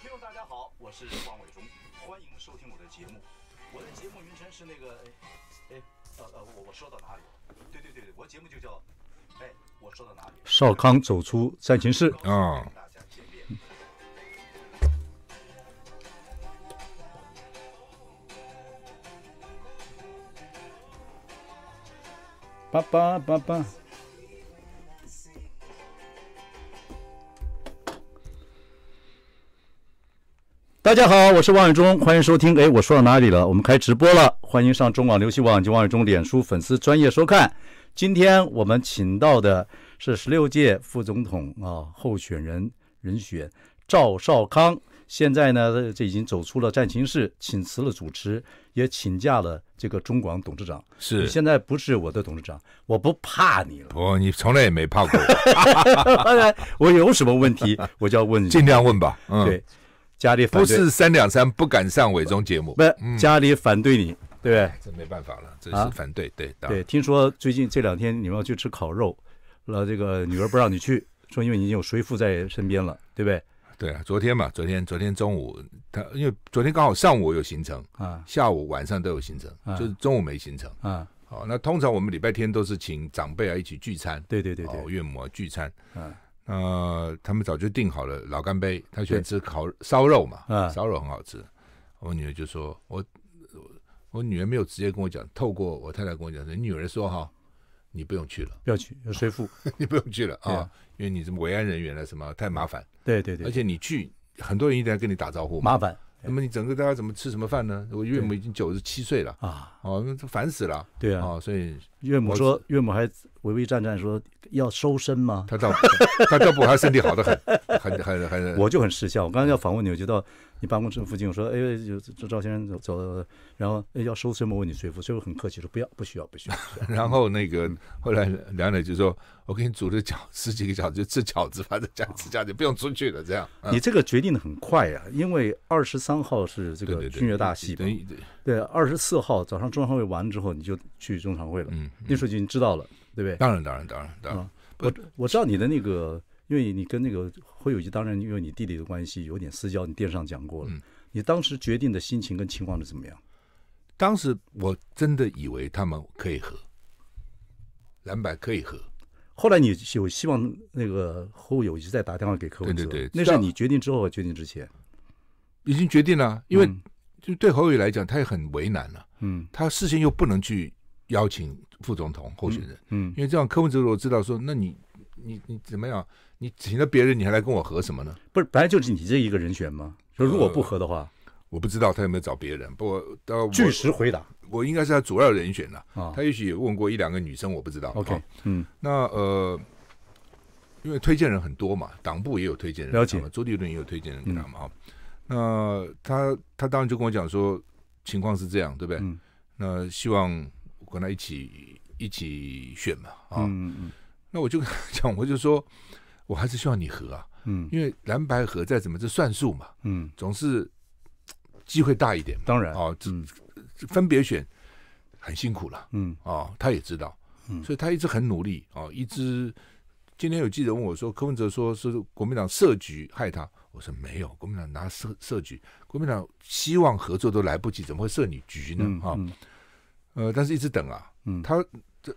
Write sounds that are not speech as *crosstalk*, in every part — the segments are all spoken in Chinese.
听众大家好，我是王伟忠，欢迎收听我的节目。我的节目名称是那个，哎，呃呃，我我说到哪里？对对对对，我节目就叫，哎，我说到哪里？少康走出三情室啊！爸爸爸爸。大家好，我是王永忠，欢迎收听。哎，我说到哪里了？我们开直播了，欢迎上中广、流溪网及王永忠脸书粉丝专业收看。今天我们请到的是十六届副总统啊候选人人选赵少康。现在呢，这已经走出了战情室，请辞了主持，也请假了这个中广董事长。是现在不是我的董事长，我不怕你了。不，你从来也没怕过。我。*laughs* 当然，我有什么问题我就要问，你。尽量问吧。嗯，对。家里反对不是三两三不敢上伪装节目，不是家里反对你，对不对？这没办法了，这是反对，对，对。听说最近这两天你们要去吃烤肉了，这个女儿不让你去，说因为你有随父在身边了，对不对？对啊，昨天嘛，昨天昨天中午，他因为昨天刚好上午有行程，啊，下午晚上都有行程，就是中午没行程，啊。好，那通常我们礼拜天都是请长辈啊一起聚餐，对对对对，岳母啊、聚餐，嗯。呃，他们早就定好了老干杯，他喜欢吃烤烧肉嘛，烧肉很好吃。我女儿就说，我我女儿没有直接跟我讲，透过我太太跟我讲说，你女儿说哈，你不用去了，不要去，要谁付？*laughs* 你不用去了啊，因为你什么维安人员了什么，太麻烦。对对对，而且你去，很多人一定要跟你打招呼，麻烦。那么你整个大家怎么吃什么饭呢？我岳母已经九十七岁了啊，哦，那烦死了。对啊，哦，所以。岳母说：“岳母还微微颤颤说要收身吗？他倒他倒不还身体好的很，很很很。” *laughs* 我就很失相，我刚刚要访问你，我就到你办公室附近，我说：“哎，这赵先生走，走，然后要收身吗？问你说服，以我很客气说不要，不需要，不需要。” *laughs* 然后那个后来梁磊就说：“我给你煮了饺十几个饺子，就吃饺子吧，在家吃饺子，不用出去了。”这样。你这个决定的很快呀，因为二十三号是这个军乐大戏吧？对对。对，二十四号早上中常会完了之后，你就去中常会了。嗯，候就已经知道了，对不对？当然，当然，当然，当然。我我知道你的那个，因为你跟那个侯友谊，当然因为你弟弟的关系有点私交，你电视上讲过了。嗯，你当时决定的心情跟情况是怎么样？当时我真的以为他们可以和，蓝白可以和。后来你有希望那个侯友谊再打电话给客户？对对对，那是你决定之后和决定之前，已经决定了，因为。就对侯伟来讲，他也很为难了。嗯，他事先又不能去邀请副总统候选人。嗯，因为这样，柯文哲如果知道说，那你、你、你怎么样？你请了别人，你还来跟我合什么呢？不是，本来就是你这一个人选吗？说如果不合的话，我不知道他有没有找别人。不过，到据实回答，我应该是他主要人选了。啊，他也许也问过一两个女生，我不知道。OK，嗯，那呃，因为推荐人很多嘛，党部也有推荐人，了解吗？周立伦也有推荐人给他们啊。那他他当然就跟我讲说，情况是这样，对不对？那希望我跟他一起一起选嘛，啊？那我就跟他讲，我就说，我还是希望你和啊，因为蓝白合再怎么这算数嘛，嗯，总是机会大一点。当然啊，这分别选很辛苦了，嗯，啊，他也知道，嗯，所以他一直很努力啊，一直。今天有记者问我说，柯文哲说是国民党设局害他。我说没有，国民党拿设设局，国民党希望合作都来不及，怎么会设你局呢？哈，呃，但是一直等啊。嗯，他这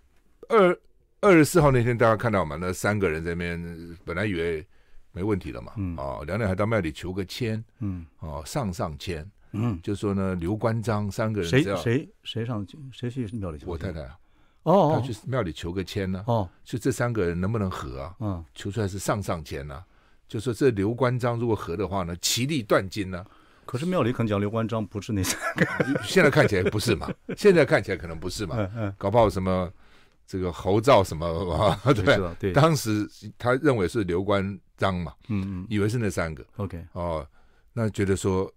二二十四号那天大家看到嘛，那三个人在那边，本来以为没问题了嘛。嗯。啊，两点还到庙里求个签。嗯。哦，上上签。嗯。就说呢，刘关张三个人谁谁谁上去谁去庙里？我太太。哦。他去庙里求个签呢。哦。就这三个人能不能和啊？嗯。求出来是上上签呢。就是这刘关张如果和的话呢，其利断金呢。可是庙里肯讲刘关张不是那三个，*laughs* 现在看起来不是嘛？现在看起来可能不是嘛？嗯嗯。搞不好什么这个侯赵什么，对对。当时他认为是刘关张嘛，嗯嗯，以为是那三个。OK，哦，那觉得说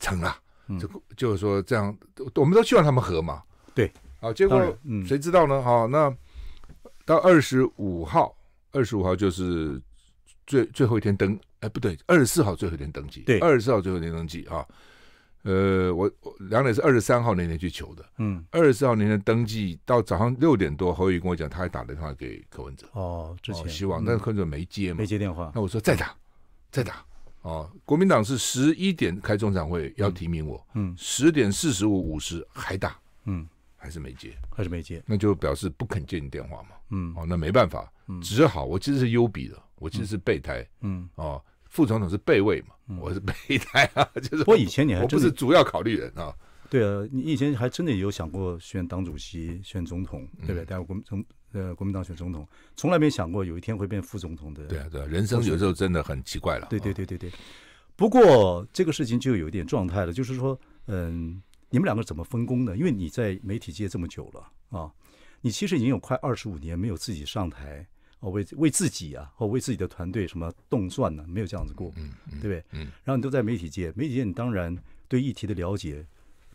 成了，这就是说这样，我们都希望他们和嘛。对。好，结果谁知道呢？哈，那到二十五号，二十五号就是。最最后一天登，哎，不对，二十四号最后一天登记。对，二十四号最后一天登记啊。呃，我我梁磊是二十三号那天去求的，嗯，二十四号那天登记到早上六点多，侯宇跟我讲，他还打电话给柯文哲，哦，之前希望，但是柯文哲没接嘛，没接电话。那我说再打，再打，哦，国民党是十一点开中常会要提名我，嗯，十点四十五五十还打，嗯，还是没接，还是没接，那就表示不肯接你电话嘛，嗯，哦，那没办法，嗯，只好，我其实是优比的。我其实是备胎，嗯，哦，副总统是备位嘛，我是备胎啊，*laughs* 就是。我以前你还我不是主要考虑人啊。对啊，你以前还真的有想过选党主席、选总统，对不对？待会国中呃，国民党选总统，从来没想过有一天会变副总统的。对啊，对，人生有时候真的很奇怪了。对对对对对。不过这个事情就有一点状态了，就是说，嗯，你们两个怎么分工的？因为你在媒体界这么久了啊，你其实已经有快二十五年没有自己上台。哦，为为自己啊，或为自己的团队什么动算呢？没有这样子过，嗯，对不对？嗯，然后你都在媒体界，媒体界你当然对议题的了解，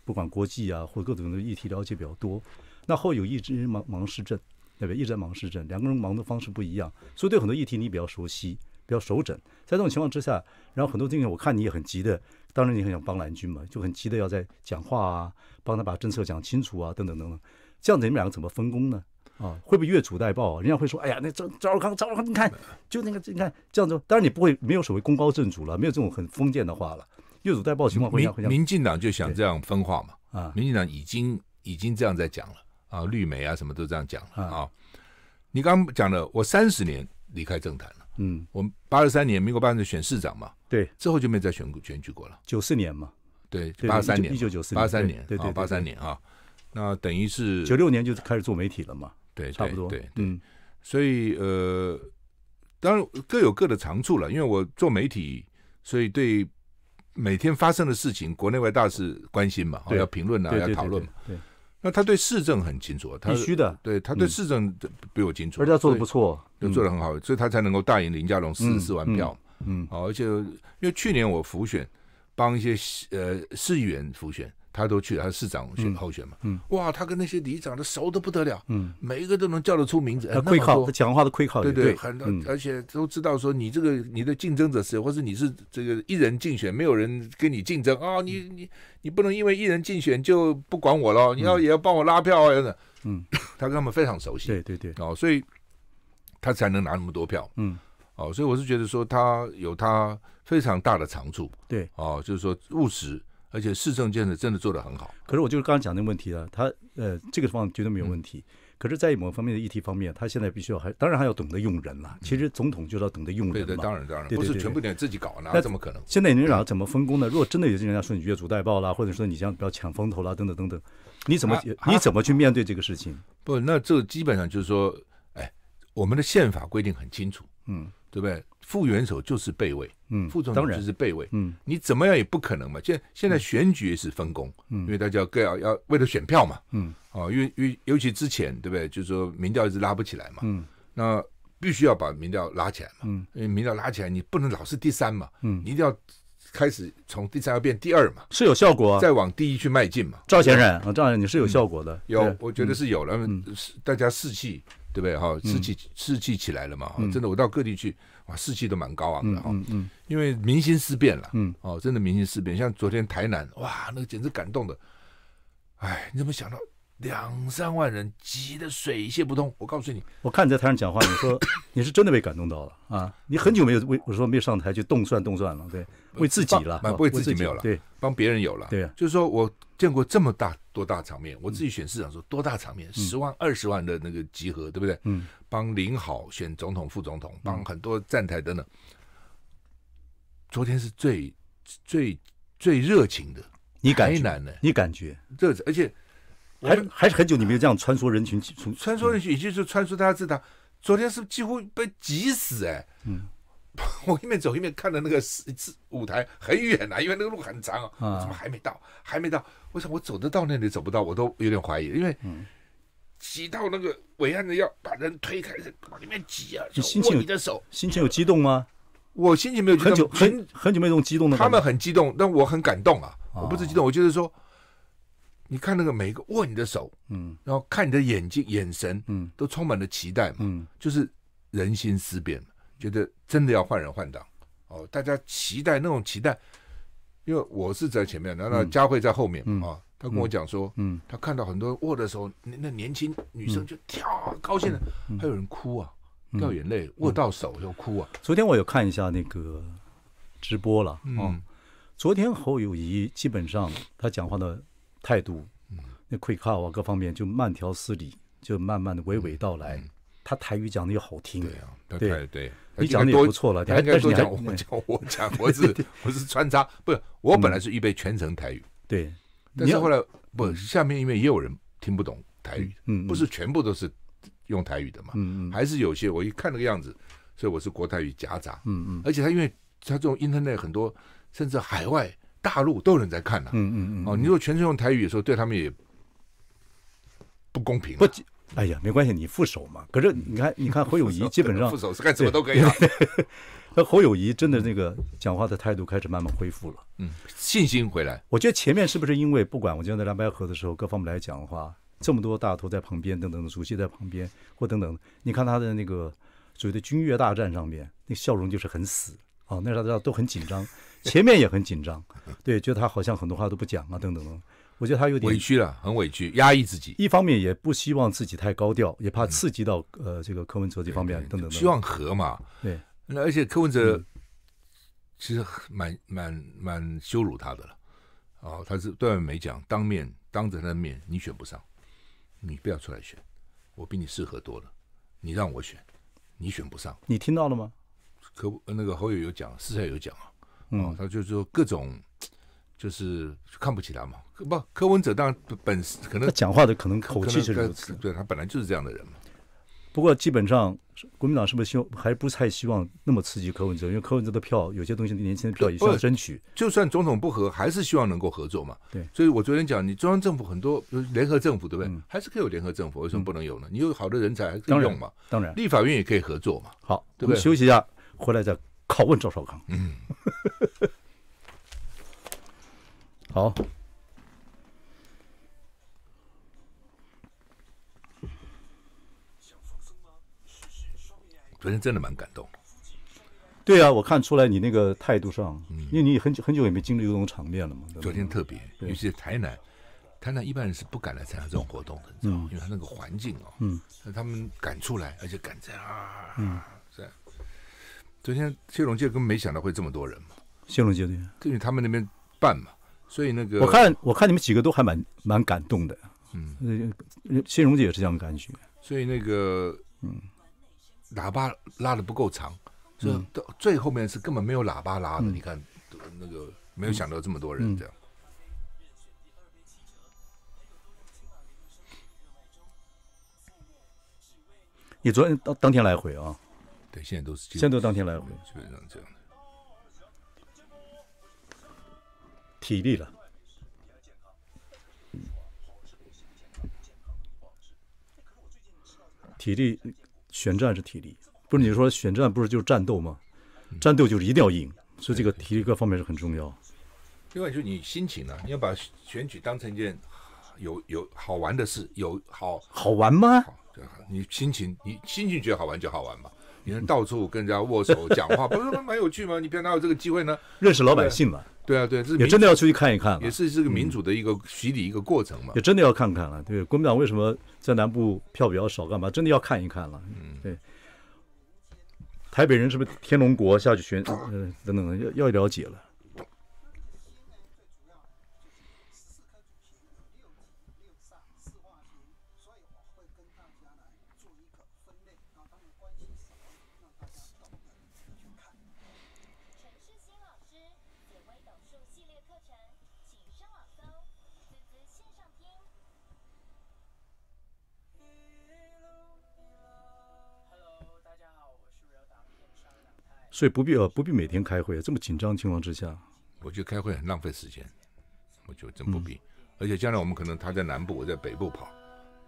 不管国际啊，或各种的议题了解比较多。那后有一直忙忙市政，对不对？一直在忙市政，两个人忙的方式不一样，所以对很多议题你比较熟悉，比较熟整。在这种情况之下，然后很多东西我看你也很急的，当然你很想帮蓝军嘛，就很急的要在讲话啊，帮他把政策讲清楚啊，等等等等。这样子你们两个怎么分工呢？啊，会不会越俎代庖？人家会说：“哎呀，那赵赵尔康，赵尔康，你看，就那个，你看这样子。”当然你不会没有所谓“功高震主”了，没有这种很封建的话了。越俎代庖情况会。民民进党就想这样分化嘛？啊，民进党已经已经这样在讲了啊，绿媒啊什么都这样讲了啊。你刚刚讲了，我三十年离开政坛了。嗯，我八十三年，民国八十选市长嘛，对，之后就没再选选举过了。九四年嘛，对，八三年，一九九四，八三年，对对，八三年啊。那等于是九六年就开始做媒体了嘛？对，差不多，对，嗯，所以呃，当然各有各的长处了。因为我做媒体，所以对每天发生的事情、国内外大事关心嘛，要评论啊，要讨论嘛。对，那他对市政很清楚，他必须的。对，他对市政比我清楚，而且他做的不错，就做的很好，所以他才能够大赢林佳龙四十四万票。嗯，好，而且因为去年我浮选帮一些呃市议员浮选。他都去了，市长选候选嘛。嗯，哇，他跟那些里长都熟的不得了。嗯，每一个都能叫得出名字。呃，会靠，他讲话的会靠。对对，很，而且都知道说你这个你的竞争者是，或是你是这个一人竞选，没有人跟你竞争啊，你你你不能因为一人竞选就不管我了，你要也要帮我拉票啊。嗯，*coughs* 他跟他们非常熟悉。对对对。哦，所以他才能拿那么多票。嗯。哦，所以我是觉得说他有他非常大的长处。对。哦，就是说务实。而且市政建设真的做得很好，可是我就是刚刚讲那个问题啊，他呃这个方面绝对没有问题，可是，在某方面的议题方面，他现在必须要还，当然还要懂得用人了。其实总统就要懂得用人嘛，对对，当然当然，不是全部得自己搞，那怎么可能？现在你们俩怎么分工呢？如果真的有些人家说你越俎代庖啦，或者说你这样要抢风头啦，等等等等，你怎么你怎么去面对这个事情？不，那这基本上就是说，哎，我们的宪法规定很清楚，嗯，对不对？副元首就是备位，嗯，副总统就是备位，嗯，你怎么样也不可能嘛。现现在选举是分工，嗯，因为大家各要要为了选票嘛，嗯，哦，因为因为尤其之前对不对？就是说民调一直拉不起来嘛，嗯，那必须要把民调拉起来嘛，嗯，因为民调拉起来，你不能老是第三嘛，嗯，你一定要开始从第三要变第二嘛，是有效果，再往第一去迈进嘛。赵先生，啊，赵先生你是有效果的，有，我觉得是有了，是大家士气，对不对？哈，士气士气起来了嘛，真的，我到各地去。哇，士气都蛮高昂的哈，因为民心思变了，哦，真的民心思变，像昨天台南，哇，那个简直感动的，哎，你怎么想到？两三万人急得水泄不通，我告诉你，我看你在台上讲话，你说 *coughs* 你是真的被感动到了啊！你很久没有为我说没有上台去动算动算了，对，为自己了，不为自己没有了，对，帮别人有了，对，就是说我见过这么大多大场面，我自己选市长说多大场面，十万、二十万的那个集合，对不对？嗯，帮林好选总统、副总统，帮很多站台等等。昨天是最最最热情的，你感觉？呢？你感觉？热，而且。还还是很久，你没有这样穿梭人群，穿穿梭人群，也就是穿梭大家知道，昨天是几乎被挤死哎！嗯，*laughs* 我一面走一面看的那个是舞台很远啊，因为那个路很长啊。怎么还没到？还没到？我想我走得到那里，走不到，我都有点怀疑。因为挤到那个伟岸的，要把人推开，往里面挤啊！就心情你的手，心情有激动吗？我心情没有，很久很很久没有这种激动的。他们很激动，但我很感动啊！我不是激动，我就是说。你看那个每一个握你的手，嗯，然后看你的眼睛、眼神，嗯，都充满了期待嘛，嗯，就是人心思变，觉得真的要换人换党哦，大家期待那种期待，因为我是在前面，然后佳慧在后面啊，他跟我讲说，嗯，他看到很多握的时候，那年轻女生就跳，高兴的，还有人哭啊，掉眼泪，握到手就哭啊。昨天我有看一下那个直播了，嗯，昨天侯友谊基本上他讲话的。态度，那 l 靠啊，各方面就慢条斯理，就慢慢的娓娓道来。他台语讲的又好听，对对，对，你讲的也不错了。还应该讲，我讲，我讲，我是 *laughs* 我是穿插，不是我本来是预备全程台语，对。但是后来不，下面因为也有人听不懂台语，嗯，不是全部都是用台语的嘛，嗯嗯，还是有些我一看那个样子，所以我是国台语夹杂，嗯嗯，而且他因为他这种 internet 很多，甚至海外。大陆都有人在看呐。嗯嗯嗯，哦，你说全程用台语的时候，对他们也不公平。不，哎呀，没关系，你副手嘛。可是你看，你看 *laughs* 侯友谊基本上副手是干什么都可以。那 *laughs* 侯友谊真的那个讲话的态度开始慢慢恢复了，嗯，信心回来。我觉得前面是不是因为不管，我觉得在蓝白河的时候，各方面来讲的话，这么多大头在旁边，等等主席在旁边，或等等，你看他的那个所谓的军乐大战上面，那笑容就是很死。哦，那时候大家都很紧张，前面也很紧张，对，觉得他好像很多话都不讲啊，等等等，我觉得他有点委屈了，很委屈，压抑自己，一方面也不希望自己太高调，也怕刺激到呃这个柯文哲这方面等等，希望和嘛，对，而且柯文哲其实蛮蛮蛮羞辱他的了，哦，他是对外没讲，当面当着他的面，你选不上，你不要出来选，我比你适合多了，你让我选，你选不上，你听到了吗？可那个侯友有讲，私下有讲啊，嗯，他就是说各种就是看不起他嘛，不，柯文哲当然本可能讲话的可能口气是如此，对他本来就是这样的人嘛。不过基本上国民党是不是希望还不太希望那么刺激柯文哲？因为柯文哲的票有些东西，年轻人的票也需要争取。就算总统不和，还是希望能够合作嘛。对，所以我昨天讲，你中央政府很多联合政府对不对？还是可以有联合政府，为什么不能有呢？你有好的人才可以用嘛？当然，立法院也可以合作嘛。好，我们休息一下。回来再拷问赵少康。嗯，*laughs* 好。昨天真的蛮感动。对啊，我看出来你那个态度上，因为你很久很久也没经历这种场面了嘛。昨天特别，尤其是台南，台南一般人是不敢来参加这种活动的，你知道吗？因为他那个环境啊，嗯，他们敢出来，而且敢在啊，嗯。昨天谢荣根本没想到会这么多人嘛，谢荣姐对，因为他们那边办嘛，所以那个我看我看你们几个都还蛮蛮感动的，嗯，谢荣姐也是这样感觉，所以那个嗯，喇叭拉的不够长，到最后面是根本没有喇叭拉的，你看那个没有想到这么多人这样，你昨天当当天来回啊。现在都是，现在都当天来回，基本上这样的。体力了，体力选战是体力，不是你说选战不是就是战斗吗？战斗就是一定要赢，所以这个体力各方面是很重要。另外就是你心情呢，你要把选举当成一件有有好玩的事，有好好玩吗？你心情你心情觉得好玩就好玩吧。别人到处跟人家握手、讲话，*laughs* 不是蛮有趣吗？你平常哪有这个机会呢？认识老百姓嘛。对啊，对，也真的要出去看一看，也是这个民主的一个洗礼、一个过程嘛。也真的要看看了，对，国民党为什么在南部票比较少，干嘛？真的要看一看了。嗯，对，台北人是不是天龙国下去选？嗯，等等，要要了解了。所以不必啊，不必每天开会啊，这么紧张情况之下，我觉得开会很浪费时间，我觉得真不必。而且将来我们可能他在南部，我在北部跑，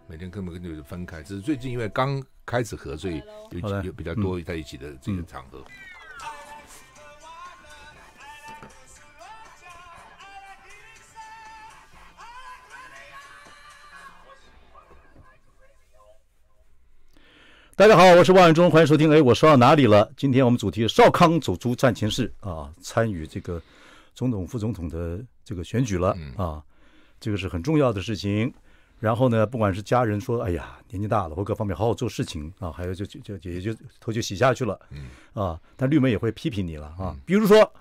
每天根本跟就是分开。只是最近因为刚开始合，所以有有比较多在一起的这个场合。大家好，我是万建中，欢迎收听。哎，我说到哪里了？今天我们主题是少康走出战前事啊，参与这个总统、副总统的这个选举了啊，这个是很重要的事情。然后呢，不管是家人说，哎呀，年纪大了，或各方面好好做事情啊，还有就就就也就头就洗下去了，嗯啊，但绿媒也会批评你了啊，比如说。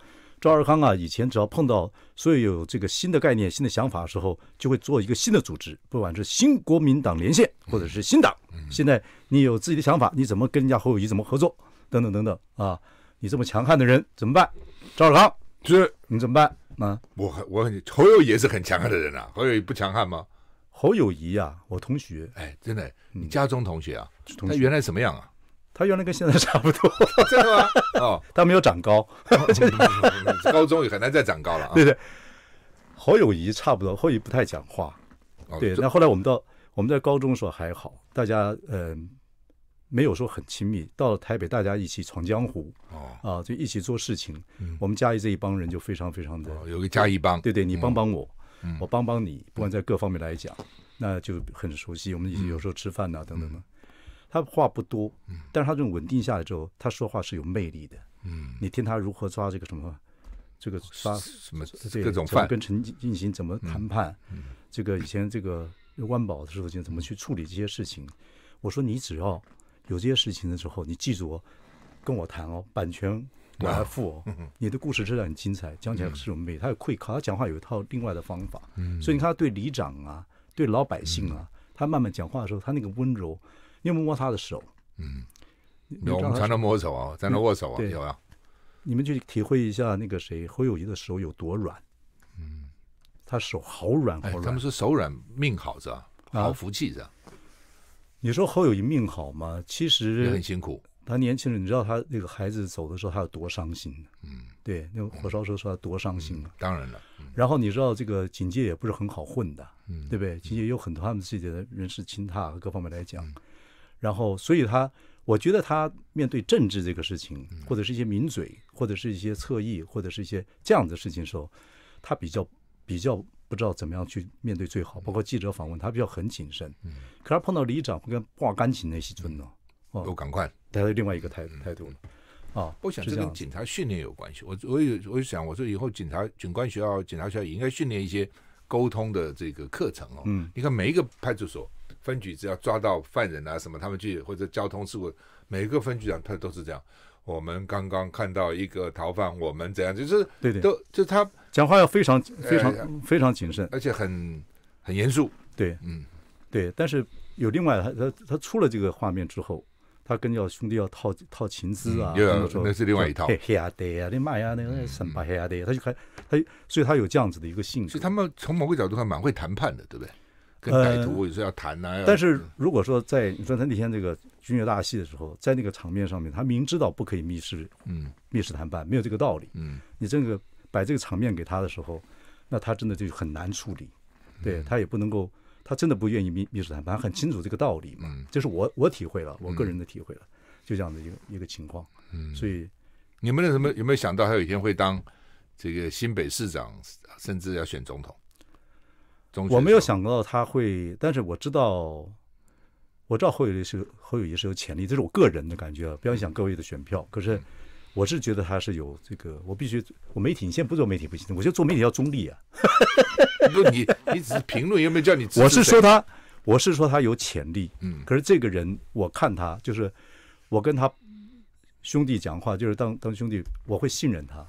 赵尔康啊，以前只要碰到所有有这个新的概念、新的想法的时候，就会做一个新的组织，不管是新国民党连线，或者是新党。现在你有自己的想法，你怎么跟人家侯友谊怎么合作？等等等等啊！你这么强悍的人怎么办？赵尔康，是你怎么办啊？我我很侯友谊是很强悍的人啊，侯友谊不强悍吗？侯友谊啊，我同学，哎，真的，你家中同学啊？他原来什么样啊？他原来跟现在差不多，*laughs* 真的吗？哦，*laughs* 他没有长高，*laughs* 高中也很难再长高了啊。对对，侯友谊差不多，侯友谊不太讲话，对。那后来我们到我们在高中时候还好，大家嗯没有说很亲密。到了台北，大家一起闯江湖，哦啊，就一起做事情。我们嘉义这一帮人就非常非常哦、有个嘉义帮，对对？你帮帮我，我帮帮你，不管在各方面来讲，那就很熟悉。我们有时候吃饭呐，等等等。他话不多，但是他这种稳定下来之后，他说话是有魅力的。嗯，你听他如何抓这个什么，这个抓什么各种饭，跟陈进行怎么谈判？这个以前这个万宝的事情怎么去处理这些事情？我说你只要有这些事情的时候，你记住哦，跟我谈哦，版权我还付哦。*laughs* 你的故事真的很精彩，讲起来是有魅力。他有会靠他讲话有一套另外的方法。所以你看他对里长啊，对老百姓啊，他慢慢讲话的时候，他那个温柔。你摸摸他的手，嗯，有，我们常常握手啊，才能握手啊，有啊。你们去体会一下那个谁侯友谊的手有多软，嗯，他手好软好软。他们说手软命好着，好福气着。你说侯友谊命好吗？其实也很辛苦。他年轻人，你知道他那个孩子走的时候他有多伤心？嗯，对，那个火烧车说他多伤心啊。当然了。然后你知道这个警界也不是很好混的，嗯，对不对？警界有很多他们自己的人事倾轧各方面来讲。然后，所以他，我觉得他面对政治这个事情，或者是一些民嘴，或者是一些侧翼，或者是一些这样的事情时候，他比较比较不知道怎么样去面对最好。包括记者访问，他比较很谨慎。嗯。可他碰到里长，跟挂钢琴那些尊呢，哦，都赶快，他是另外一个态态度呢。啊，我想这跟警察训练有关系。我我有，我就想，我说以后警察警官学校、警察学校也应该训练一些沟通的这个课程哦。嗯。你看每一个派出所。分局只要抓到犯人啊，什么他们去或者交通事故，每一个分局长他都是这样。我们刚刚看到一个逃犯，我们怎样就是对对都就是他讲话要非常非常非常谨慎，而且很很严肃。对，嗯，对。但是有另外他他他出了这个画面之后，他跟要兄弟要套套情资啊，那是另外一套。黑呀呆呀，你妈呀，那个什把黑阿呆，他就还他，所以他有这样子的一个性格。所以他们从某个角度上蛮会谈判的，对不对？跟歹徒有时候要谈呐，但是如果说在你说他那天这个军乐大戏的时候，在那个场面上面，他明知道不可以密室，嗯，密室谈判没有这个道理，嗯，你这个摆这个场面给他的时候，那他真的就很难处理，对他也不能够，他真的不愿意密密室谈判，很清楚这个道理嘛，这是我我体会了，我个人的体会了，就这样的一个一个情况，嗯，所以你们有什么有没有想到，他有一天会当这个新北市长，甚至要选总统？我没有想到他会，但是我知道，我知道侯友谊是侯友谊是有潜力，这是我个人的感觉，不要想各位的选票。可是我是觉得他是有这个，我必须我媒体，你现在不做媒体不行，我觉得做媒体要中立啊。*laughs* 你你只是评论，又没有叫你？我是说他，我是说他有潜力。嗯，可是这个人我看他，就是我跟他兄弟讲话，就是当当兄弟，我会信任他。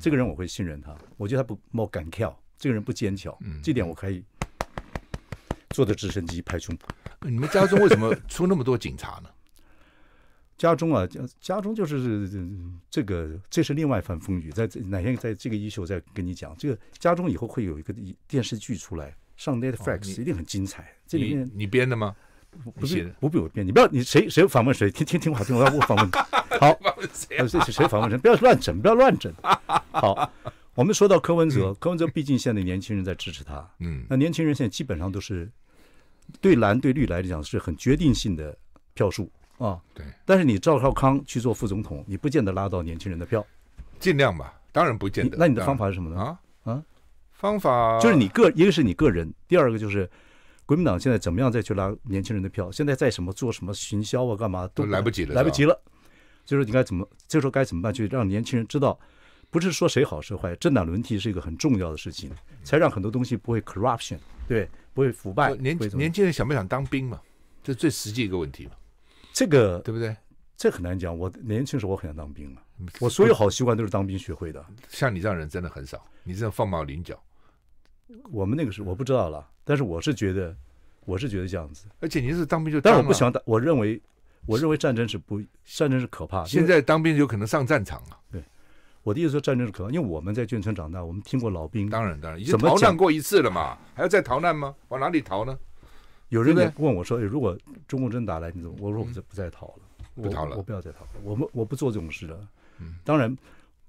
这个人我会信任他，我觉得他不冒敢跳。这个人不坚强，这点我可以坐着直升机拍胸，你们家中为什么出那么多警察呢？*laughs* 家中啊，家家中就是这个，这是另外一番风雨。在哪天在这个衣袖再跟你讲，这个家中以后会有一个电视剧出来，上 NetFlix 一定很精彩。这里面你编的吗？不是，不必我编。你不要，你谁谁访问谁，听听听话听。我要我访问，*laughs* 好，谁？谁谁访问谁？不要乱整，不要乱整。好。我们说到柯文哲，柯文哲毕竟现在年轻人在支持他，嗯，那年轻人现在基本上都是对蓝对绿来讲是很决定性的票数啊。对。但是你赵少康去做副总统，你不见得拉到年轻人的票，尽量吧，当然不见得。那你的方法是什么呢？啊啊，方法就是你个一个是你个人，第二个就是国民党现在怎么样再去拉年轻人的票？现在在什么做什么行销啊，干嘛都来不及了，来不及了。就说你该怎么，这时候该怎么办，去让年轻人知道。不是说谁好谁坏，政党轮替是一个很重要的事情，才让很多东西不会 corruption，对，不会腐败。年年轻人想不想当兵嘛？这最实际一个问题嘛。这个对不对？这很难讲。我年轻时候我很想当兵嘛，我所有好习惯都是当兵学会的。像你这样人真的很少，你这样凤毛麟角。我们那个时候我不知道了，但是我是觉得，我是觉得这样子。而且您是当兵就，但我不想当。我认为，我认为战争是不，战争是可怕。现在当兵有可能上战场啊。对。我的意思说，战争是可能，因为我们在眷村长大，我们听过老兵，当然当然，已经逃难过一次了嘛，还要再逃难吗？往哪里逃呢？有人问我说，如果中共真打来，你怎么？我说我就不再逃了，不逃了，我不要再逃，了，我们我不做这种事了。当然，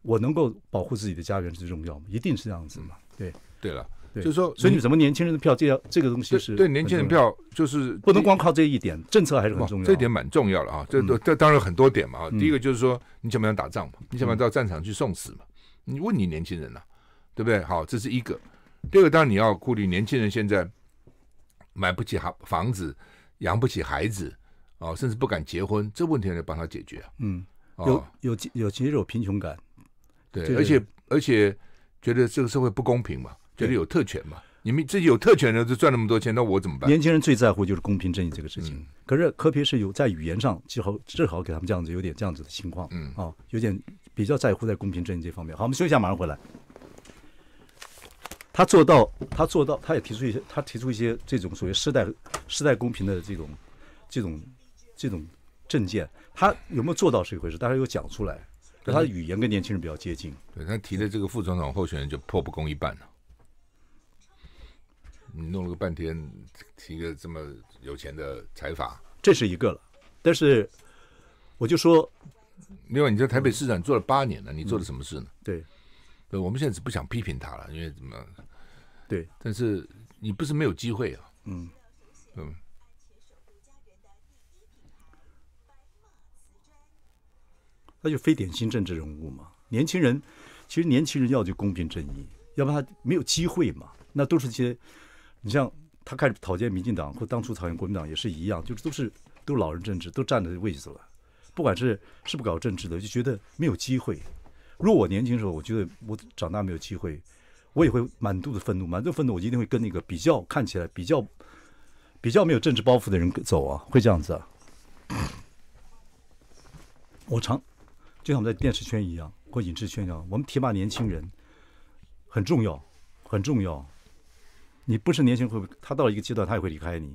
我能够保护自己的家园是最重要的，一定是这样子嘛。对，对了。就是说，所以你怎么年轻人的票？这要这个东西是对年轻人票，就是不能光靠这一点，政策还是很重要。这一点蛮重要的啊，这这当然很多点嘛。啊，第一个就是说，你想不想打仗嘛？你想不想到战场去送死嘛？你问你年轻人呐，对不对？好，这是一个。第二个当然你要顾虑年轻人现在买不起房房子，养不起孩子，啊，甚至不敢结婚，这问题得帮他解决啊。嗯，有有有其实有贫穷感，对，而且而且觉得这个社会不公平嘛。觉得有特权嘛？你们自己有特权，的，就赚那么多钱，那我怎么办？年轻人最在乎就是公平正义这个事情。可是，科别是有在语言上，最好最好给他们这样子，有点这样子的情况，嗯，啊，有点比较在乎在公平正义这方面。好，我们休息一下，马上回来。他做到，他做到，他也提出一些，他提出一些这种所谓世代世代公平的这种这种这种政见。他有没有做到是一回事，但是又讲出来，他的语言跟年轻人比较接近。对他提的这个副总统候选人就破不公一半了。你弄了个半天，提个这么有钱的财阀，这是一个了。但是我就说，另外你在台北市长做了八年了，你做的什么事呢？对，对，我们现在只不想批评他了，因为怎么？对。但是你不是没有机会啊。嗯嗯。那就非典型政治人物嘛。年轻人，其实年轻人要就公平正义，要不然没有机会嘛。那都是些。你像他开始讨厌民进党，或当初讨厌国民党也是一样，就是都是都老人政治，都占的位置了。不管是是不搞政治的，就觉得没有机会。如果我年轻的时候，我觉得我长大没有机会，我也会满肚子愤怒，满肚子愤怒，我一定会跟那个比较看起来比较比较没有政治包袱的人走啊，会这样子。啊。我常就像我们在电视圈一样，或影视圈一样，我们提拔年轻人很重要，很重要。你不是年轻会不？他到了一个阶段，他也会离开你，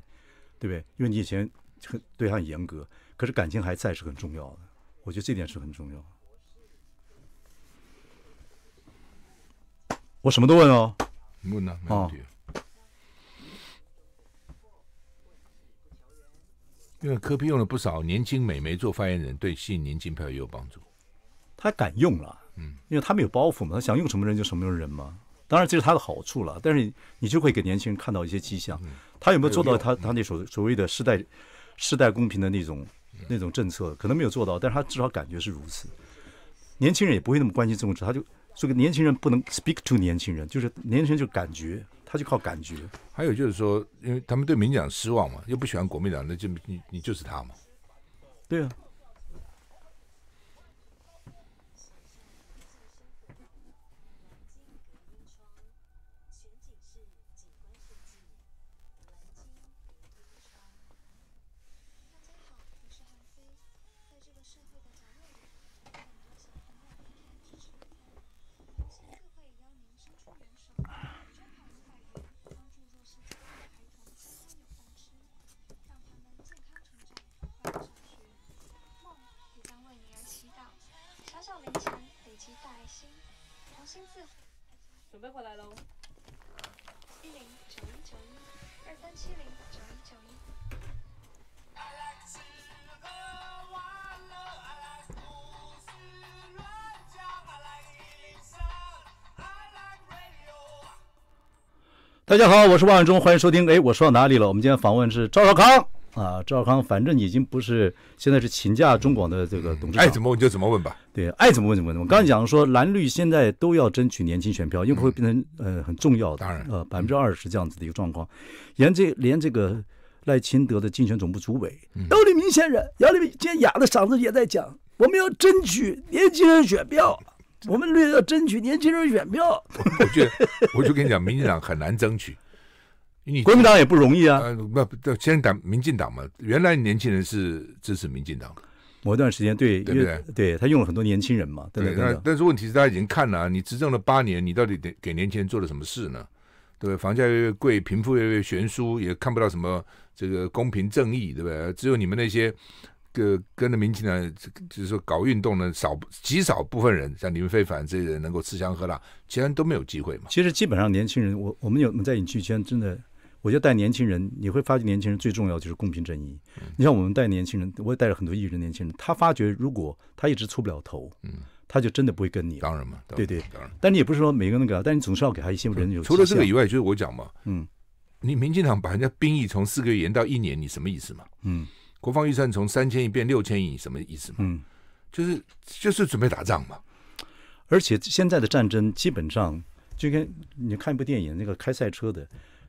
对不对？因为你以前很对他很严格，可是感情还在是很重要的。我觉得这点是很重要我什么都问哦，问啊啊，因为科比用了不少年轻美眉做发言人，对吸引年轻票也有帮助。他敢用了，嗯，因为他没有包袱嘛，他想用什么人就什么人嘛。当然这是它的好处了，但是你就会给年轻人看到一些迹象，他有没有做到他他那所所谓的世代，世代公平的那种那种政策，可能没有做到，但是他至少感觉是如此。年轻人也不会那么关心政治，他就这个年轻人不能 speak to 年轻人，就是年轻人就感觉，他就靠感觉。还有就是说，因为他们对民党失望嘛，又不喜欢国民党，那就你你就是他嘛。对啊。备回来喽！一零九一九一二三七零九一九一。大家好，我是万万忠，欢迎收听。哎，我说到哪里了？我们今天访问是赵少康。啊，赵小康，反正已经不是现在是请假中广的这个董事长，爱怎么问就怎么问吧。对，爱怎么问怎么问。我刚才讲说蓝绿现在都要争取年轻选票，因为会变成呃很重要的，当然呃百分之二十这样子的一个状况。连这连这个赖清德的竞选总部主委杨立明先生，杨立明今天哑着嗓子也在讲，我们要争取年轻人选票，我们略要争取年轻人选票。我就我就跟你讲，民进党很难争取。国民党也不容易啊，不，先讲民进党嘛。原来年轻人是支持民进党，某段时间对，对对？对他用了很多年轻人嘛，对不对？但但是问题是，大家已经看了，你执政了八年，你到底给给年轻人做了什么事呢？对对？房价越贵，贫富越悬殊，也看不到什么这个公平正义，对不对？只有你们那些跟跟着民进党，就是说搞运动的少极少部分人，像你们非凡这些人，能够吃香喝辣，其他人都没有机会嘛。其实基本上年轻人，我我们有我们在影剧圈真的。我就带年轻人，你会发觉年轻人最重要就是公平正义。你像我们带年轻人，我也带着很多艺人年轻人，他发觉如果他一直出不了头，嗯，他就真的不会跟你。当然嘛，对对，当然。但你也不是说每个那个，但你总是要给他一些人有。除了这个以外，就是我讲嘛，嗯，你民进党把人家兵役从四个月延到一年，你什么意思嘛？嗯，国防预算从三千亿变六千亿，你什么意思嘛？嗯，就是就是准备打仗嘛。而且现在的战争基本上就跟你看一部电影那个开赛车的。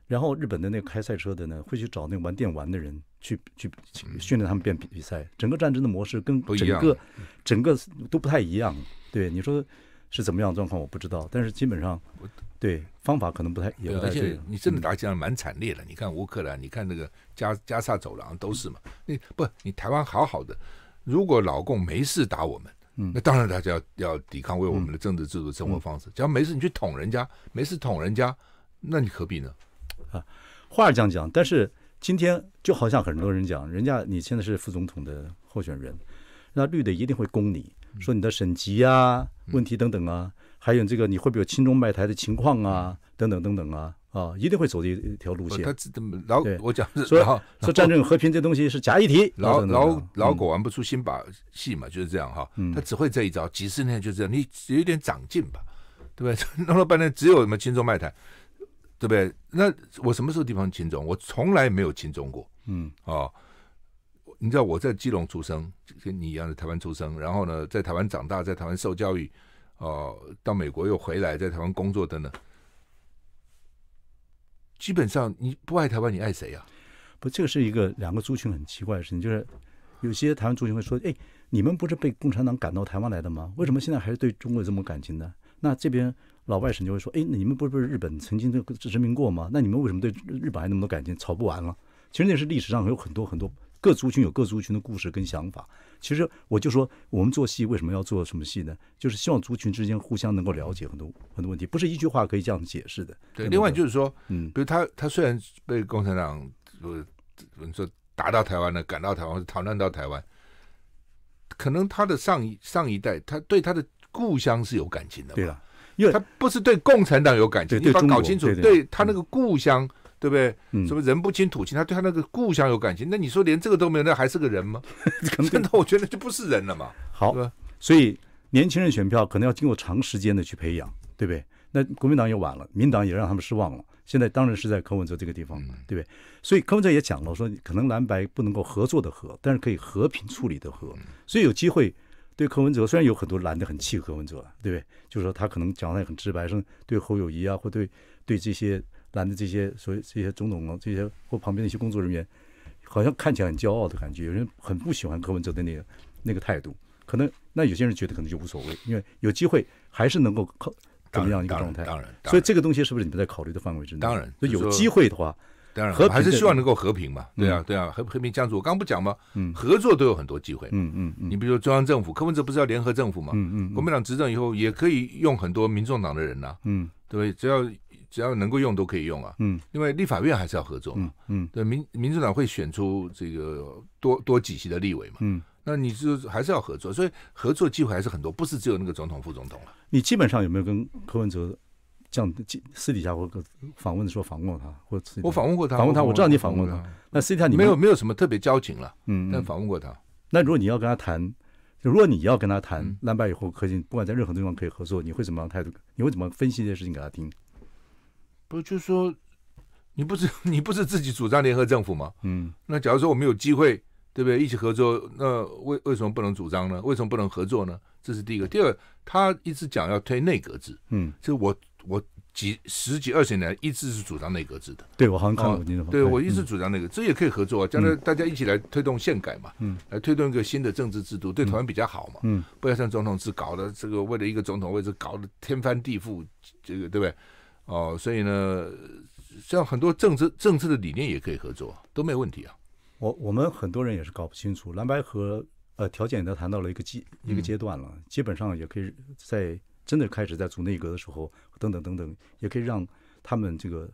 然后日本的那个开赛车的呢，会去找那个玩电玩的人去去训练他们变比赛，整个战争的模式跟整个整个都不太一样。对你说是怎么样状况我不知道，但是基本上对方法可能不太也不太对。你真的打起来蛮惨烈的，你看乌克兰，你看那个加加萨走廊都是嘛。你不，你台湾好好的，如果老共没事打我们，嗯，那当然大家要要抵抗，为我们的政治制度生活方式。只要没事你去捅人家，没事捅人家，那你何必呢？啊，话是这样讲，但是今天就好像很多人讲，人家你现在是副总统的候选人，那绿的一定会攻你，说你的省级啊问题等等啊，还有这个你会不会有亲中卖台的情况啊，等等等等啊，啊，一定会走这一条路线。他老我讲是老说战争和平这东西是假议题，*laughs* 老老老狗玩不出新把戏嘛，就是这样哈，他只会这一招，几十年就这样，你有一点长进吧，对不对？*laughs* 弄了半天只有什么亲中卖台。对不对？那我什么时候地方亲中？我从来没有亲中过。嗯，哦，你知道我在基隆出生，跟你一样的台湾出生，然后呢，在台湾长大，在台湾受教育，哦，到美国又回来，在台湾工作等等。基本上你不爱台湾，你爱谁呀？不，这个是一个两个族群很奇怪的事情，就是有些台湾族群会说：“哎，你们不是被共产党赶到台湾来的吗？为什么现在还是对中国这么感情呢？”那这边。老外省就会说：“哎，那你们不是不是日本曾经都殖民过吗？那你们为什么对日本还那么多感情？吵不完了。其实那是历史上有很多很多各族群有各族群的故事跟想法。其实我就说，我们做戏为什么要做什么戏呢？就是希望族群之间互相能够了解很多很多问题，不是一句话可以这样解释的。对，另外就是说，嗯，比如他他虽然被共产党，是说打到台湾了，赶到台湾，逃难到台湾，可能他的上一上一代，他对他的故乡是有感情的，对了。”因为他不是对共产党有感情，你把搞清楚，对他那个故乡，对不对？什么人不清土亲，他对他那个故乡有感情。那你说连这个都没有，那还是个人吗？可 *laughs* 能 *laughs* 那我觉得就不是人了嘛。好，所以年轻人选票可能要经过长时间的去培养，对不对？那国民党也晚了，民党也让他们失望了。现在当然是在柯文哲这个地方，对不对？所以柯文哲也讲了，说可能蓝白不能够合作的合，但是可以和平处理的和，所以有机会。对柯文哲，虽然有很多男的很气柯文哲，对不对？就是说他可能讲也很直白，说对侯友谊啊，或对对这些男的这些，所以这些总统啊，这些或旁边的一些工作人员，好像看起来很骄傲的感觉。有人很不喜欢柯文哲的那个那个态度，可能那有些人觉得可能就无所谓，因为有机会还是能够靠怎么样一个状态。当然，所以这个东西是不是你们在考虑的范围之内？当然，所以有机会的话。当然，还是希望能够和平嘛，对啊，对啊，和和平相处，我刚刚不讲吗？嗯，合作都有很多机会，嗯嗯你比如说中央政府，柯文哲不是要联合政府吗？嗯嗯，国民党执政以后也可以用很多民众党的人呐，嗯，对，只要只要能够用都可以用啊，嗯，另外立法院还是要合作，嗯嗯，对民民主党会选出这个多多几席的立委嘛，嗯，那你就还是要合作，所以合作机会还是很多，不是只有那个总统副总统了，你基本上有没有跟柯文哲？像私底下或访问的时候访问他，或我访问过他，访问他，我知道你访问他。那私下没有没有什么特别交情了。嗯，但访问过他。那如果你要跟他谈，如果你要跟他谈，蓝白以后可以不管在任何地方可以合作，你会怎么态度？你会怎么分析这件事情给他听？不，就说你不是 *laughs* 你不是自己主张联合政府吗？嗯，那假如说我们有机会，对不对？一起合作，那为为什么不能主张呢？为什么不能合作呢？这是第一个。第二，他一直讲要推内阁制。嗯，就我。我几十几二十年一直是主张内阁制的，对我好像看过，对我一直主张内阁，这也可以合作啊，将来大家一起来推动宪改嘛，来推动一个新的政治制度，对台湾比较好嘛，嗯，不要像总统制搞的这个为了一个总统位置搞的天翻地覆，这个对不对？哦，所以呢，像很多政治政治的理念也可以合作，都没有问题啊。我我们很多人也是搞不清楚，蓝白合呃条件，都谈到了一个阶一个阶段了，基本上也可以在。真的开始在组内阁的时候，等等等等，也可以让他们这个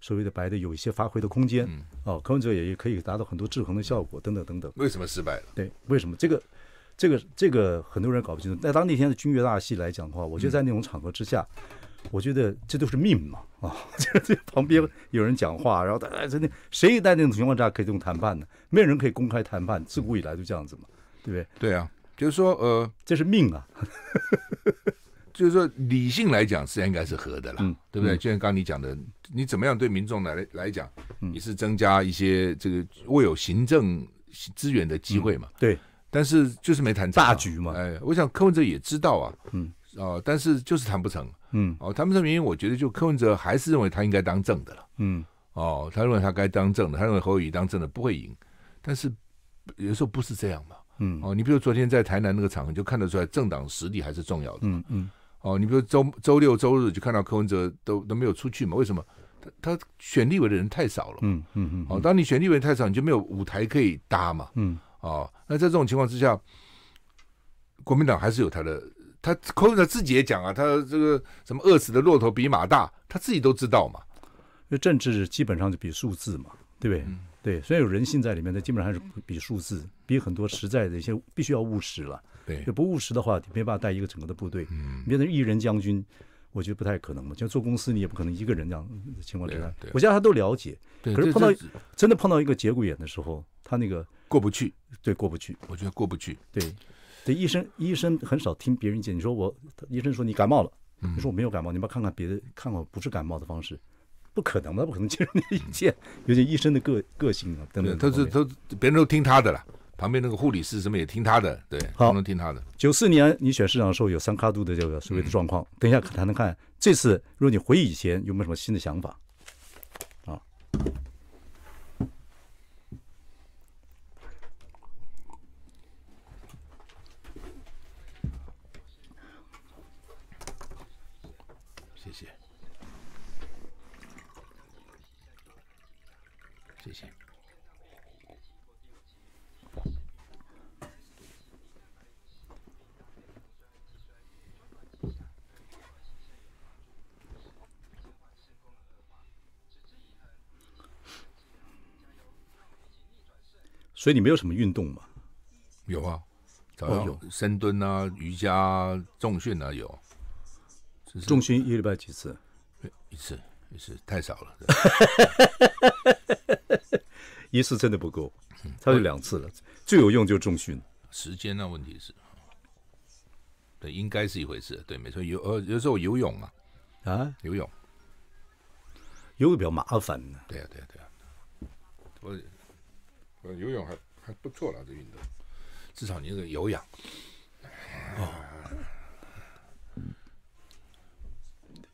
所谓的白的有一些发挥的空间哦，可能哲也也可以达到很多制衡的效果，等等等等。为什么失败？了？对，为什么这个这个这个很多人搞不清楚？那当那天的军乐大戏来讲的话，我觉得在那种场合之下，我觉得这都是命嘛啊！*laughs* 这旁边有人讲话，然后大家在那谁在那种情况下可以这种谈判呢？没有人可以公开谈判，自古以来就这样子嘛，对不对？对啊，就是说，呃，这是命啊。*laughs* 就是说，理性来讲，是应该是合的啦，对不对？就像刚刚你讲的，你怎么样对民众来来讲，也是增加一些这个握有行政资源的机会嘛。对，但是就是没谈成大局嘛。哎，我想柯文哲也知道啊，嗯，哦，但是就是谈不成，嗯，哦，谈不成原因，我觉得就柯文哲还是认为他应该当政的了，嗯，哦，他认为他该当政的，他认为侯友当政的不会赢，但是有时候不是这样嘛，嗯，哦，你比如昨天在台南那个场合就看得出来，政党实力还是重要的，嗯嗯。哦，你比如周周六周日就看到柯文哲都都没有出去嘛？为什么？他他选立委的人太少了。嗯嗯嗯。哦，当你选立委太少，你就没有舞台可以搭嘛。嗯。哦，那在这种情况之下，国民党还是有他的。他柯文哲自己也讲啊，他这个什么饿死的骆驼比马大，他自己都知道嘛。因为政治基本上就比数字嘛，对不对？对，虽然有人性在里面，但基本上还是比数字，比很多实在的一些，必须要务实了。对，就不务实的话，没办法带一个整个的部队。嗯，变成一人将军，我觉得不太可能嘛。就做公司，你也不可能一个人这样情况之下。对，我讲他都了解。对，可是碰到真的碰到一个节骨眼的时候，他那个过不去，对，过不去。我觉得过不去。对，这医生医生很少听别人建议。你说我医生说你感冒了，嗯，你说我没有感冒，你帮看看别的，看看不是感冒的方式。不可能，他 *laughs* 不可能接受你的意见，尤其医生的个个性啊，对等。他是他，别人都听他的了。旁边那个护理师什么也听他的，对，都能听他的。九四年你选市场的时候有三卡度的这个所谓的状况，等一下谈谈看。这次如果你回忆以前，有没有什么新的想法？啊，谢谢。谢谢。所以你没有什么运动吗？有啊，早上有深蹲啊，瑜伽、重训啊，有。重训一礼拜几次？一次，一次太少了。*laughs* 一次真的不够，他有两次了，最有用就是训。时间那问题是，对，应该是一回事。对，没错。游呃，有时候游泳嘛，啊，游泳，游泳比较麻烦。对呀，对呀，对呀。我我游泳还还不错了，这运动，至少你这个有氧。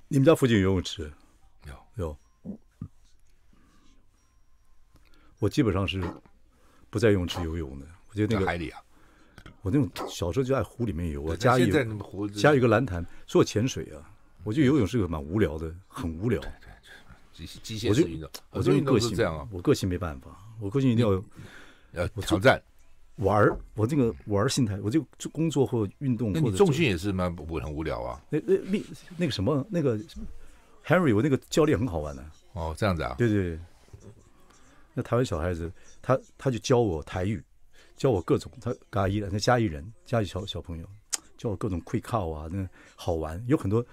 你们家附近游泳池？有有。我基本上是不再用去游泳的。我觉得那个海里啊！我那种小时候就爱湖里面游啊。家在你家有一个蓝潭，做潜水啊。我觉得游泳是个蛮无聊的，很无聊。对对，机机械式我就个性这样啊。我个性没办法，我个性一定要要挑战。玩儿，我这个玩儿心态，我就工作或运动。那你重心也是蛮不很无聊啊。那那那那个什么那个，Henry，我那个教练很好玩的。哦，这样子啊。对对对。那台湾小孩子，他他就教我台语，教我各种他嘉义的那嘉义人，嘉义小小朋友，教我各种会靠啊，那好玩，有很多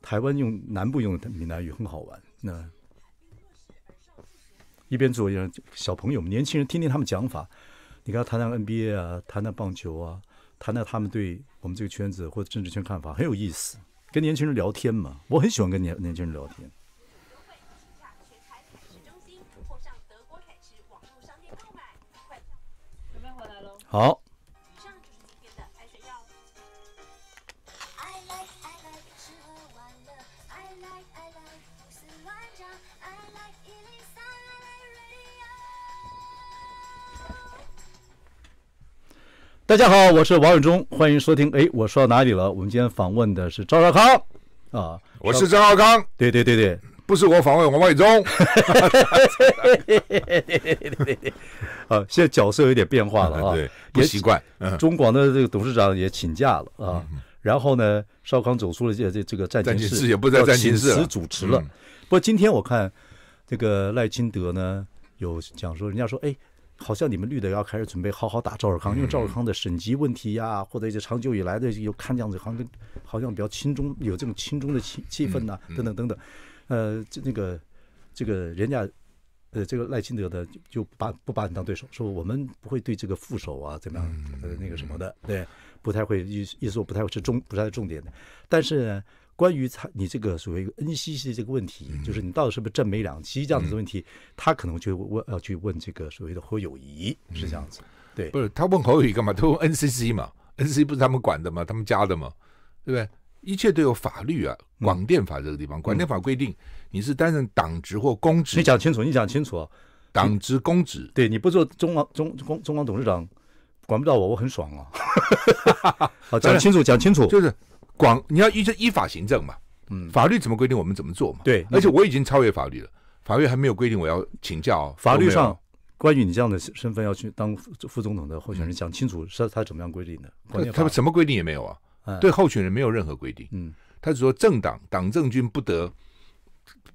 台湾用南部用的闽南语很好玩。那一边做一边小朋友，们年轻人听听他们讲法，你跟他谈谈 NBA 啊，谈谈棒球啊，谈谈他们对我们这个圈子或者政治圈看法，很有意思。跟年轻人聊天嘛，我很喜欢跟年年轻人聊天。好。大家好，我是王永忠，欢迎收听。哎，我说到哪里了？我们今天访问的是赵绍康，啊，我是赵绍康。对对对对。不是我访问王卫中。*laughs* 啊，现在角色有点变化了啊，*laughs* 不习惯。中广的这个董事长也请假了啊，然后呢，邵康走出了这这这个战情室，也不在战情室主持了。不过今天我看这个赖清德呢，有讲说，人家说，哎，好像你们绿的要开始准备好好打赵尔康，因为赵尔康的省级问题呀，或者一些长久以来的，有看样子好像好像比较轻中，有这种轻中的气气氛呐，等等等等。呃，这那个这个人家，呃，这个赖清德的就就把不把你当对手，说我们不会对这个副手啊怎么样，呃，那个什么的，对，不太会意意思说不太是重不太重点的。但是呢，关于他你这个所谓 NCC 这个问题，就是你到底是不是正美两栖这样子的问题，他可能就问要去问这个所谓的侯友谊是这样子，对，不是他问侯友谊干嘛？他问 NCC 嘛，NCC 不是他们管的嘛，他们家的嘛，对不对？一切都有法律啊，广电法这个地方，广电法规定你是担任党职或公职。你讲清楚，你讲清楚哦，党职公职，对你不做中王中中中王董事长，管不到我，我很爽啊。*laughs* 好，讲清楚，讲清楚，就是广，你要依这依法行政嘛，嗯，法律怎么规定我们怎么做嘛。对，而且我已经超越法律了，法律还没有规定我要请教。法律上关于你这样的身份要去当副总统的候选人，讲清楚是他怎么样规定的？他什么规定也没有啊。对候选人没有任何规定，嗯，他只说政党、党政军不得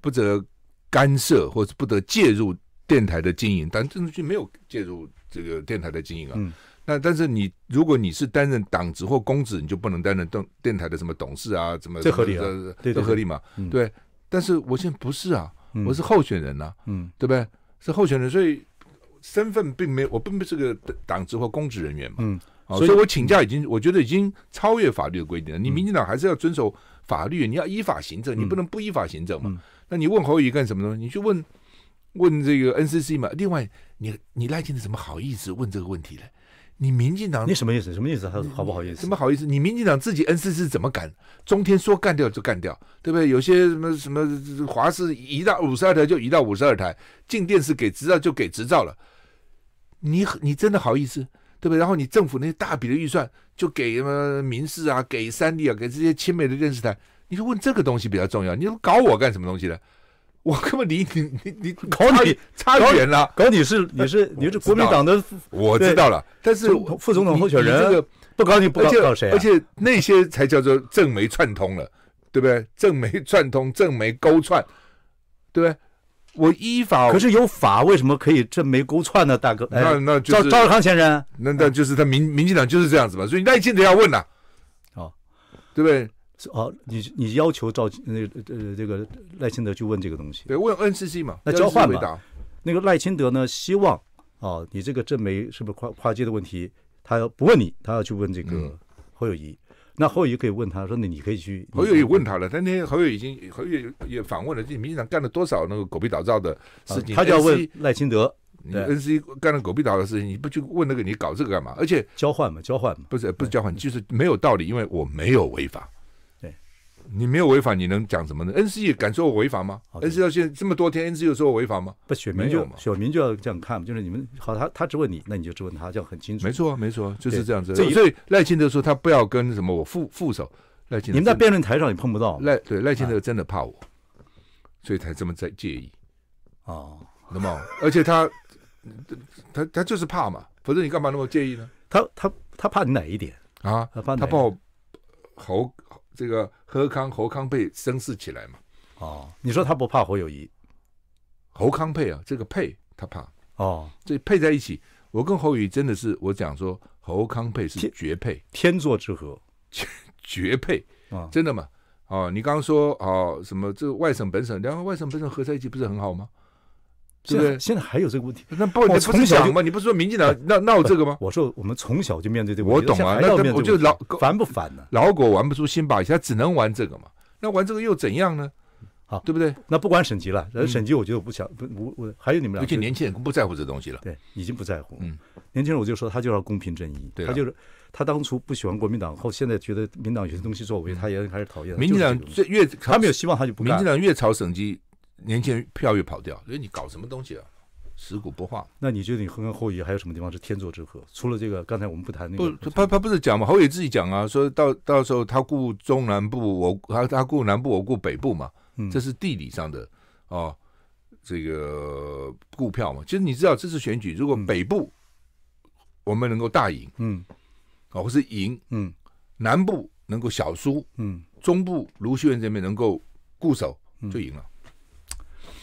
不得干涉或者不得介入电台的经营，但政治军没有介入这个电台的经营啊，嗯，那但是你如果你是担任党职或公职，你就不能担任电电台的什么董事啊，怎么这合理？对这合理嘛，对。但是我现在不是啊，我是候选人啊，嗯，对不对？是候选人，所以身份并没有，我并不是个党职或公职人员嘛，嗯。所以我请假已经，我觉得已经超越法律的规定了。你民进党还是要遵守法律，你要依法行政，你不能不依法行政嘛。那你问侯宇干什么呢？你去问问这个 NCC 嘛。另外，你你赖清德怎么好意思问这个问题呢？你民进党，你什么意思？什么意思？他好不好意思？什么好意思？你民进党自己 NCC 怎么敢中天说干掉就干掉，对不对？有些什么什么华视移到五十二台就移到五十二台，进电视给执照就给执照了。你你真的好意思？对不对？然后你政府那些大笔的预算就给什么民事啊，给三立啊，给这些亲美的电视台。你说问这个东西比较重要，你搞我干什么东西呢？我根本离你你你 *laughs* 搞你差远了。搞你是你是 *laughs* 你是国民党的，我知道了。但是副总统候选人不搞你，不搞谁？而且那些才叫做政媒串通了，对不对？政媒串通，政媒勾串，对不对？我依法，可是有法为什么可以证没勾串呢，大哥？那那赵赵尔康先生，那那就是他民民进党就是这样子嘛。所以赖清德要问呐，啊，对不对？哦，你你要求赵那呃这个赖清德去问这个东西，对，问 NCC 嘛，那交换嘛。那个赖清德呢，希望哦，你这个政媒是不是跨跨界的问题，他要不问你，他要去问这个侯友谊。那侯友也可以问他说：“那你可以去。”侯友也问他了，但那侯友已经侯友也访问了这民进党干了多少那个狗屁倒灶的事情。他就要问赖清德，NC 你干了狗屁倒的事情，你不去问那个，你搞这个干嘛？而且交换嘛，交换嘛，不是不是交换，就是没有道理，因为我没有违法。你没有违法，你能讲什么呢？N C E 敢说违法吗？N C 到现在这么多天，N C E 说我违法吗？不，选民就选民就要这样看，就是你们好，他他质问你，那你就质问他，这样很清楚。没错，没错，就是这样子。所以赖清德说他不要跟什么我副副手赖清德，你们在辩论台上也碰不到赖。对，赖清德真的怕我，所以才这么在介意。哦，那么而且他他他就是怕嘛，否则你干嘛那么介意呢？他他他怕你哪一点啊？他怕他怕我猴。这个何康侯康配升势起来嘛？哦，你说他不怕侯友谊，侯康配啊，这个配他怕哦。这配在一起，我跟侯宇真的是，我讲说侯康配是绝配，天作之合，*laughs* 绝绝配啊，真的吗？哦，你刚刚说啊，什么这个外省本省两个外省本省合在一起不是很好吗？对不对？现在还有这个问题。那报不从小就嘛？你不是说民进党闹闹这个吗？我说我们从小就面对这个。问题，我懂啊，那我就老烦不烦呢？老狗玩不出新把戏，他只能玩这个嘛。那玩这个又怎样呢？好，对不对？那不管省级了，省级我觉得我不想不我我还有你们俩，而且年轻人不在乎这东西了，对，已经不在乎。嗯，年轻人我就说他就要公平正义，他就是他当初不喜欢国民党，后现在觉得民党有些东西作为，他也开始讨厌。民进党越他没有希望，他就不民进党越朝省级。年轻人票又跑掉，因为你搞什么东西啊？死骨不化。那你觉得你和侯爷还有什么地方是天作之合？除了这个，刚才我们不谈那个。不，他他不是讲嘛？侯爷自己讲啊，说到到时候他顾中南部，我他他顾南部，我顾北部嘛，这是地理上的哦。这个顾票嘛，其实你知道，这次选举如果北部我们能够大赢，嗯，哦，或是赢，嗯，南部能够小输，嗯，中部卢秀安这边能够固守就赢了。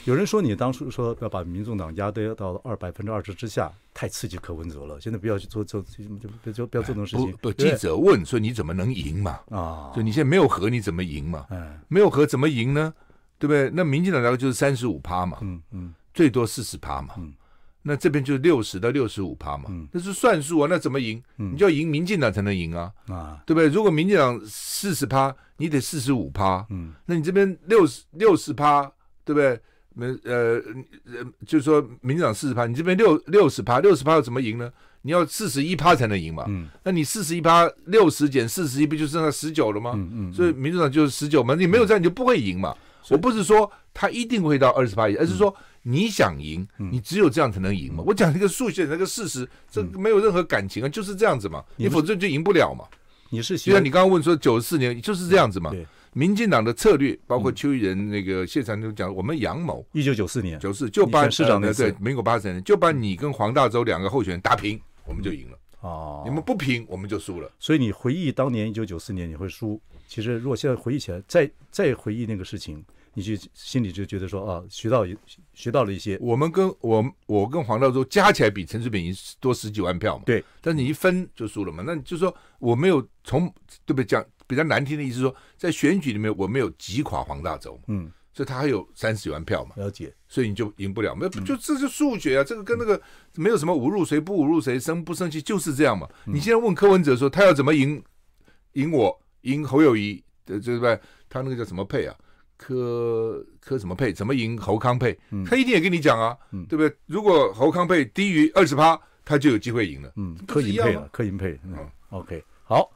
有人说你当初说要把民众党压低到二百分之二十之下，太刺激柯文哲了。现在不要去做做，就不不要做这种事情。不，记者问说你怎么能赢嘛？啊，所你现在没有和你怎么赢嘛？嗯，没有和怎么赢呢？对不对？那民进党大概就是三十五趴嘛，嗯嗯，最多四十趴嘛，嗯，那这边就是六十到六十五趴嘛，嗯，那是算数啊，那怎么赢？你就要赢民进党才能赢啊，啊，对不对？如果民进党四十趴，你得四十五趴，嗯，那你这边六十六十趴，对不对？呃呃，就是说民主党四十趴，你这边六六十趴，六十趴要怎么赢呢？你要四十一趴才能赢嘛。嗯，那你四十一趴，六十减四十一，不就剩下十九了吗？嗯嗯，所以民主党就是十九嘛。你没有这样你就不会赢嘛。我不是说他一定会到二十趴亿，而是说你想赢，你只有这样才能赢嘛。我讲一个数学，那个事实，这没有任何感情啊，就是这样子嘛。你否则就赢不了嘛。你是希望你刚刚问说九十四年就是这样子嘛。对。民进党的策略，包括邱毅人那个谢长廷讲，我们杨某一九九四年，九四就把市长的对，民国八十年就把你跟黄大洲两个候选人打平，我们就赢了。哦，你们不平，我们就输了。所以你回忆当年一九九四年你会输，其实如果现在回忆起来，再再回忆那个事情，你就心里就觉得说啊，学到学到了一些。我们跟我我跟黄大周加起来比陈水扁赢多十几万票嘛？对。但是你一分就输了嘛？那就是说我没有从对不对？讲比较难听的意思说，在选举里面我没有挤垮黄大州嗯，所以他还有三十几万票嘛，了解，所以你就赢不了，没有，就这是数学啊，这个跟那个没有什么侮辱谁不侮辱谁生不生气就是这样嘛。你现在问柯文哲说他要怎么赢，赢我赢侯友谊，对不对？他那个叫什么配啊？柯柯什么配？怎么赢侯康配？他一定也跟你讲啊，对不对？如果侯康配低于二十趴，他就有机会赢了。嗯，柯银配了，柯银配。嗯，OK，好。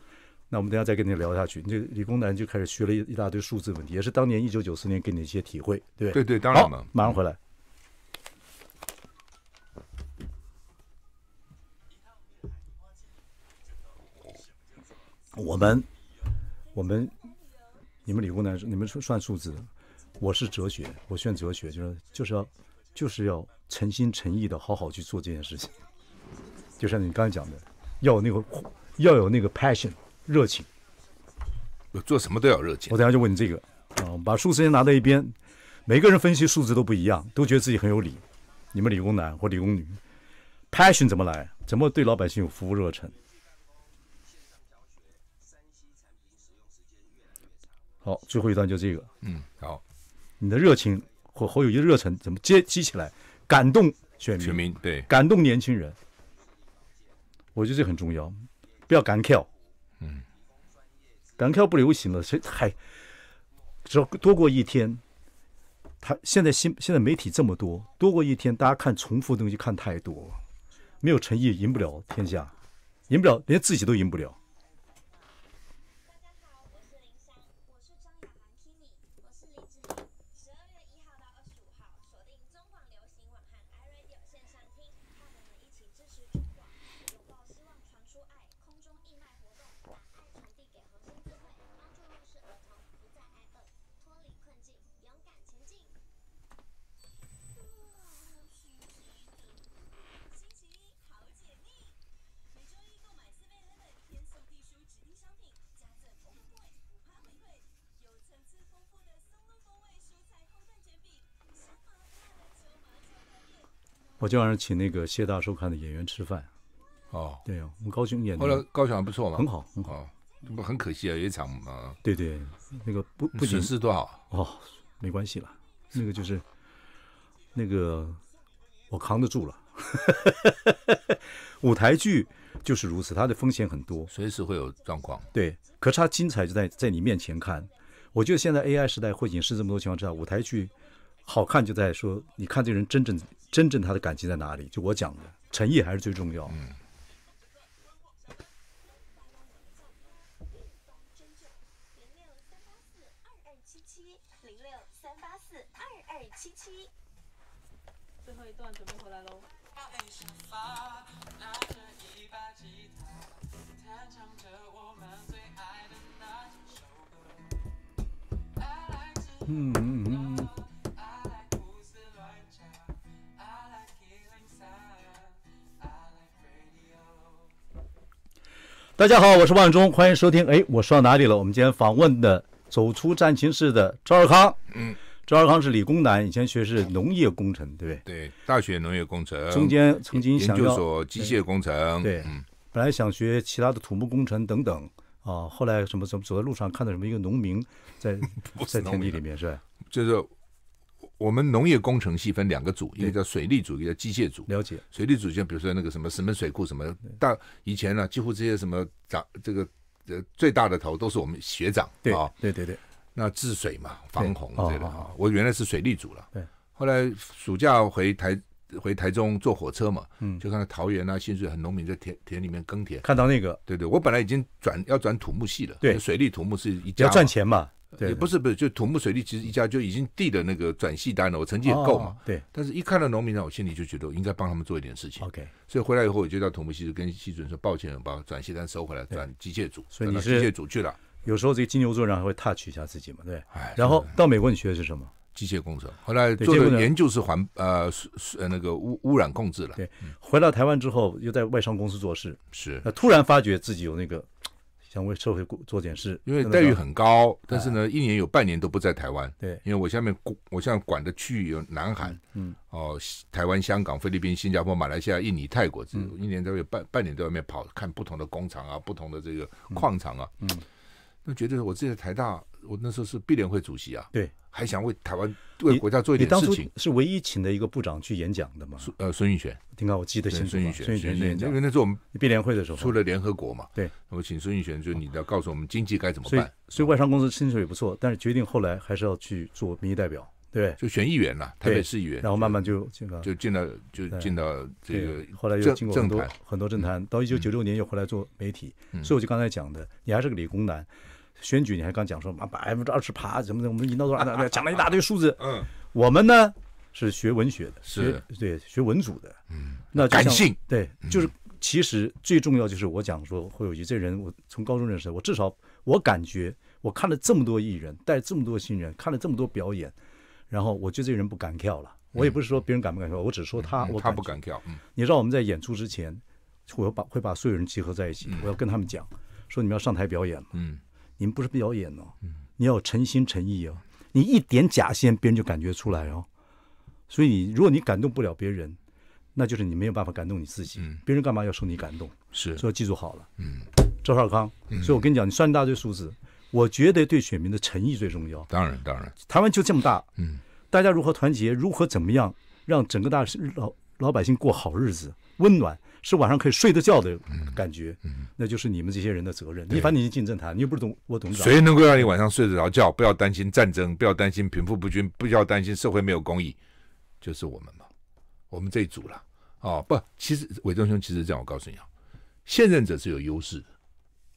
那我们等下再跟你聊下去。那这理工男就开始学了一一大堆数字问题，也是当年一九九四年给你一些体会，对对对，当然了。马上回来。我们，我们，你们理工男，你们算算数字，我是哲学，我选哲学，就是就是要就是要诚心诚意的好好去做这件事情。就像你刚才讲的，要有那个，要有那个 passion。热情，我做什么都要热情。我等下就问你这个啊，把数字先拿到一边，每个人分析数字都不一样，都觉得自己很有理。你们理工男或理工女，passion 怎么来？怎么对老百姓有服务热忱？好，最后一段就这个。嗯，好，你的热情或或有一热忱怎么接积起来？感动选民，对，感动年轻人，我觉得这很重要，不要干 kill。嗯，彩票不流行了，所以还只要多过一天，他现在新现在媒体这么多，多过一天大家看重复的东西看太多了，没有诚意赢不了天下，赢不了连自己都赢不了。我今晚上请那个谢大收看的演员吃饭。哦，对呀，我们高雄演的后来高雄还不错嘛，很好很好。那不很可惜啊，有一场啊。对对，那个不不仅是多少哦，没关系了。那个就是那个我扛得住了。哈哈哈舞台剧就是如此，它的风险很多，随时会有状况。对，可它精彩就在在你面前看。我觉得现在 AI 时代或影视这么多情况之下，舞台剧。好看就在说，你看这个人真正真正他的感情在哪里？就我讲的，诚意还是最重要。嗯。零六三八四二二七七，零六三八四二二七七。最后一段准备回来喽。嗯。大家好，我是万忠，欢迎收听。哎，我说到哪里了？我们今天访问的走出战情室的赵尔康。嗯，赵尔康是理工男，以前学的是农业工程，对不对？对，大学农业工程，中间曾经研究所机械工程，对，本来想学其他的土木工程等等啊。后来什么什么，走在路上看到什么一个农民在 *laughs* 在田地里面是。就是。我们农业工程系分两个组，一个叫水利组，一个叫机械组。了解。水利组就比如说那个什么什么水库什么，大以前呢几乎这些什么长这个呃最大的头都是我们学长。对对对对。那治水嘛，防洪这个我原来是水利组了。对。后来暑假回台回台中坐火车嘛，嗯，就看到桃园啊薪水很农民在田田里面耕田，看到那个。对对，我本来已经转要转土木系了。对，水利土木是一家要赚钱嘛。也不是不是，就土木水利其实一家就已经递的那个转系单了。我成绩也够嘛，对。但是，一看到农民呢，我心里就觉得我应该帮他们做一点事情。OK。所以回来以后，我就到土木系，跟系主任说抱歉，把转系单收回来，转机械组，转到机械组去了。有时候这个金牛座人会 touch 一下自己嘛，对。然后到美国你学的是什么？机械工程。后来做的研究是环呃呃那个污污染控制了。对。回到台湾之后，又在外商公司做事。是。那突然发觉自己有那个。想为社会做点事，因为待遇很高，但是呢，一年有半年都不在台湾。对，因为我下面我现在管的区域有南海，嗯，哦，台湾、香港、菲律宾、新加坡、马来西亚、印尼、泰国，一年都有半半年在外面跑，看不同的工厂啊，不同的这个矿场啊。嗯，那觉得我自己的台大。我那时候是碧联会主席啊，对，还想为台湾为国家做一点事情。是唯一请的一个部长去演讲的嘛？呃，孙玉璇，听好，我记得清楚。孙玉璇，孙玉璇演讲，因为那时候我们碧联会的时候出了联合国嘛，对，我请孙玉璇，就你要告诉我们经济该怎么办。所以外商公司薪水也不错，但是决定后来还是要去做民意代表，对，就选议员了，台北市议员，然后慢慢就进了，就进到就进到这个后来又经过很多很多政坛，到一九九六年又回来做媒体。所以我就刚才讲的，你还是个理工男。选举你还刚讲说嘛，百分之二十爬什么的，我们赢到多少？讲了一大堆数字。嗯，我们呢是学文学的，是对学文组的。嗯，那感性对，就是其实最重要就是我讲说会有一这人，我从高中认识，我至少我感觉我看了这么多艺人，带这么多新人，看了这么多表演，然后我觉得这人不敢跳了。我也不是说别人敢不敢跳，我只说他，他不敢跳。你知道我们在演出之前，我把会把所有人集合在一起，我要跟他们讲说你们要上台表演。嗯。们不是表演哦，嗯，你要诚心诚意哦，你一点假心，别人就感觉出来哦。所以你如果你感动不了别人，那就是你没有办法感动你自己。嗯，别人干嘛要受你感动？是，所以记住好了，嗯，周少康。所以我跟你讲，你算一大堆数字，我觉得对选民的诚意最重要。当然，当然，台湾就这么大，嗯，大家如何团结，如何怎么样让整个大老老百姓过好日子，温暖。是晚上可以睡得觉的感觉，那就是你们这些人的责任。你反正你去进政坛，你又不懂，我懂。谁能够让你晚上睡得着觉？不要担心战争，不要担心贫富不均，不要担心社会没有公义，就是我们嘛，我们这一组了。哦，不，其实伟忠兄其实这样，我告诉你啊，现任者是有优势，的。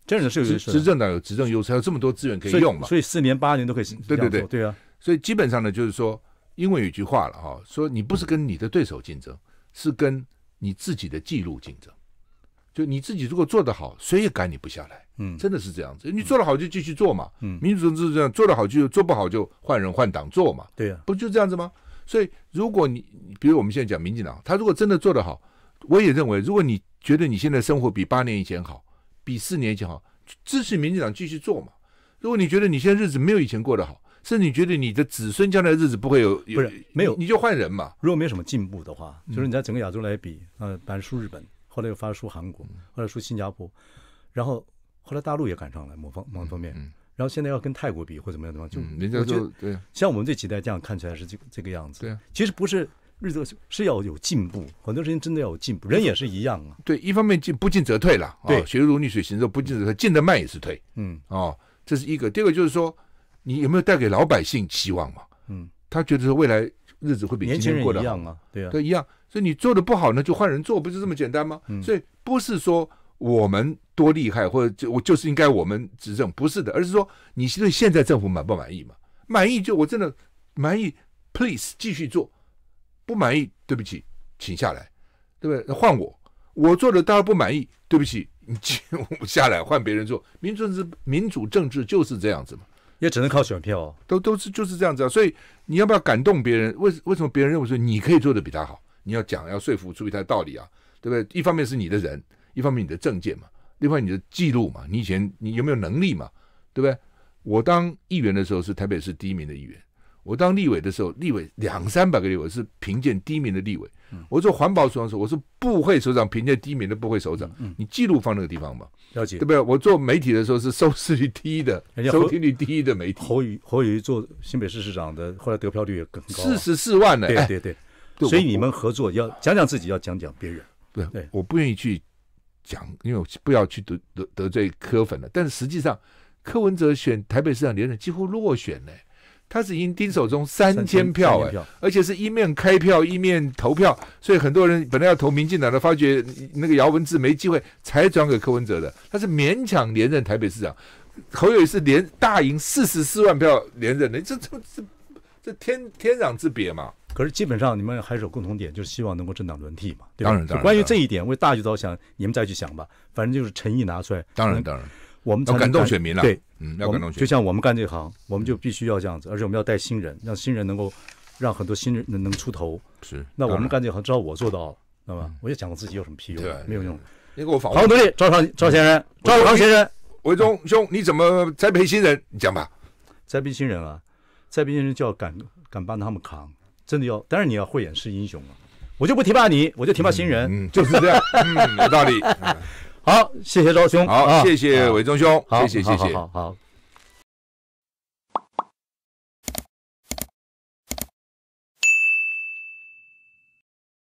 现任是有优势，执政党有执政优势，有这么多资源可以用嘛？所以四年八年都可以。对对对，对啊。所以基本上呢，就是说，英文有一句话了啊，说你不是跟你的对手竞争，是跟。你自己的记录竞争，就你自己如果做得好，谁也赶你不下来，嗯，真的是这样子。你做得好就继续做嘛，嗯，民主政治这样做得好就做不好就换人换党做嘛，对呀，不就这样子吗？所以如果你比如我们现在讲民进党，他如果真的做得好，我也认为，如果你觉得你现在生活比八年以前好，比四年前好，支持民进党继续做嘛。如果你觉得你现在日子没有以前过得好，是你觉得你的子孙将来日子不会有不是没有你就换人嘛？如果没有什么进步的话，就是你在整个亚洲来比，呃，啊，板输日本，后来又发输韩国，后来输新加坡，然后后来大陆也赶上来某方某方面，然后现在要跟泰国比或怎么样的话，就人家就对，像我们这几代这样看起来是这这个样子。对，其实不是日子是要有进步，很多事情真的要有进步，人也是一样啊。对，一方面进不进则退了，对，学如逆水行舟，不进则退，进得慢也是退。嗯，哦，这是一个。第二个就是说。你有没有带给老百姓希望嘛？嗯，他觉得说未来日子会比今天过得好啊，对啊，对一样。所以你做的不好呢，就换人做，不是这么简单吗？所以不是说我们多厉害，或者就我就是应该我们执政，不是的，而是说你对现在政府满不满意嘛？满意就我真的满意，please 继续做；不满意，对不起，请下来，对不对？换我，我做的当然不满意，对不起，请我下来换别人做。民主制、民主政治就是这样子嘛。也只能靠选票，哦，都都是就是这样子啊。所以你要不要感动别人？为为什么别人认为说你可以做的比他好？你要讲要说服出一的道理啊，对不对？一方面是你的人，一方面你的证件嘛，另外你的记录嘛，你以前你有没有能力嘛，对不对？我当议员的时候是台北市第一名的议员。我当立委的时候，立委两三百个立委是鉴第一名的立委。我做环保署长时，我是部会首长，鉴第一名的部会首长。你记录放那个地方吧，了解对不对？我做媒体的时候是收视率第一的，收听率第一的媒体。侯宇侯宇做新北市市长的，后来得票率也更高，四十四万呢。对对对，所以你们合作要讲讲自己，要讲讲别人。对，我不愿意去讲，因为不要去得得罪柯粉了。但是实际上，柯文哲选台北市长连任几乎落选呢。他是经丁守中三千票，而且是一面开票一面投票，所以很多人本来要投民进党的，发觉那个姚文智没机会，才转给柯文哲的。他是勉强连任台北市长，侯友是连大赢四十四万票连任的，这这这这天天壤之别嘛？可是基本上你们还是有共同点，就是希望能够政党轮替嘛。当然，当然。关于这一点，为大局着想，你们再去想吧。反正就是诚意拿出来。当然，当然。我们要感动选民了，对，嗯，要感动选民。就像我们干这行，我们就必须要这样子，而且我们要带新人，让新人能够让很多新人能能出头。是，那我们干这行，至少我做到了，知道吗？我也讲过自己有什么屁用，没有用。给我黄独立，赵少赵先生，赵先生，伟忠兄，你怎么栽培新人？你讲吧。栽培新人啊，栽培新人就要敢敢帮他们扛，真的要，当然你要慧眼识英雄啊。我就不提拔你，我就提拔新人。嗯，就是这样。嗯，有道理。好，谢谢昭兄。好，谢谢韦忠兄。谢谢，谢谢，好。